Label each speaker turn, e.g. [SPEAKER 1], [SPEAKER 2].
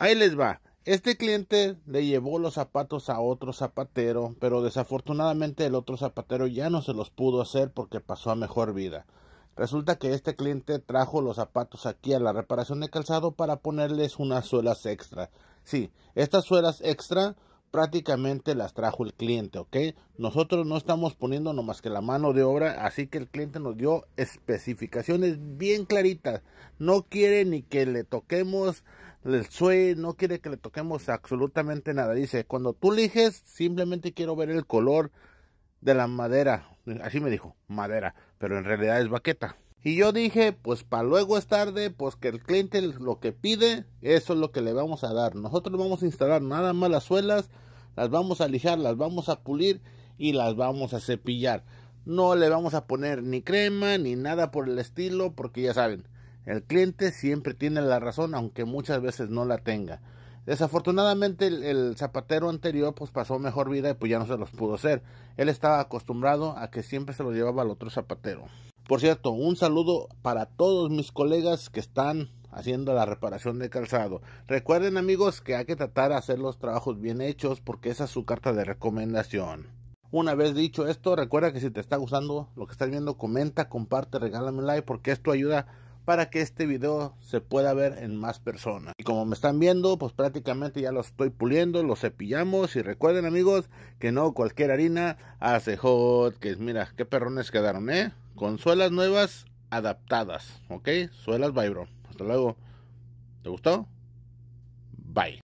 [SPEAKER 1] Ahí les va. Este cliente le llevó los zapatos a otro zapatero, pero desafortunadamente el otro zapatero ya no se los pudo hacer porque pasó a mejor vida. Resulta que este cliente trajo los zapatos aquí a la reparación de calzado para ponerles unas suelas extra. Sí, estas suelas extra prácticamente las trajo el cliente, ¿ok? Nosotros no estamos poniendo nomás que la mano de obra, así que el cliente nos dio especificaciones bien claritas. No quiere ni que le toquemos el suelo no quiere que le toquemos absolutamente nada. Dice, cuando tú eliges, simplemente quiero ver el color de la madera. Así me dijo, madera, pero en realidad es baqueta. Y yo dije, pues para luego es tarde, pues que el cliente lo que pide, eso es lo que le vamos a dar. Nosotros vamos a instalar nada más las suelas, las vamos a lijar, las vamos a pulir y las vamos a cepillar. No le vamos a poner ni crema ni nada por el estilo, porque ya saben, el cliente siempre tiene la razón, aunque muchas veces no la tenga. Desafortunadamente el, zapatero anterior pues pasó mejor vida y pues ya no se los pudo hacer. Él estaba acostumbrado a que siempre se lo llevaba al otro zapatero. Por cierto, un saludo para todos mis colegas que están haciendo la reparación de calzado. Recuerden amigos que hay que tratar de hacer los trabajos bien hechos porque esa es su carta de recomendación. Una vez dicho esto, recuerda que si te está gustando lo que estás viendo, comenta, comparte, regálame un like porque esto ayuda para que este video se pueda ver en más personas. Y como me están viendo, pues prácticamente ya lo estoy puliendo, Los cepillamos y recuerden amigos que no cualquier harina hace hot, que mira, qué perrones quedaron, ¿eh? Con suelas nuevas adaptadas, ¿ok? Suelas Vibro. Hasta luego. ¿Te gustó? Bye.